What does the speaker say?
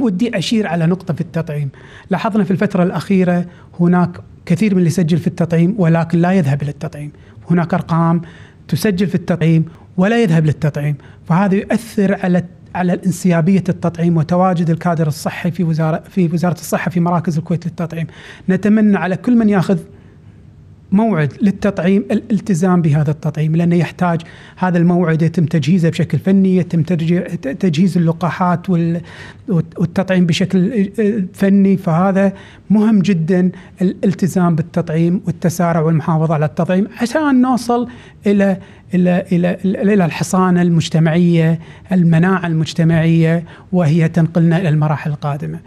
ودي أشير على نقطة في التطعيم لاحظنا في الفترة الأخيرة هناك كثير من اللي يسجل في التطعيم ولكن لا يذهب إلى التطعيم هناك أرقام تسجل في التطعيم ولا يذهب للتطعيم فهذا يؤثر على على انسيابيه التطعيم وتواجد الكادر الصحي في وزاره في وزاره الصحه في مراكز الكويت للتطعيم. نتمنى على كل من ياخذ موعد للتطعيم الالتزام بهذا التطعيم لانه يحتاج هذا الموعد يتم تجهيزه بشكل فني يتم تجهيز اللقاحات والتطعيم بشكل آه، فني فهذا مهم جدا الالتزام بالتطعيم والتسارع والمحافظه على التطعيم عشان نوصل الى الى الى الى الحصانه المجتمعيه المناعه المجتمعيه وهي تنقلنا الى المراحل القادمه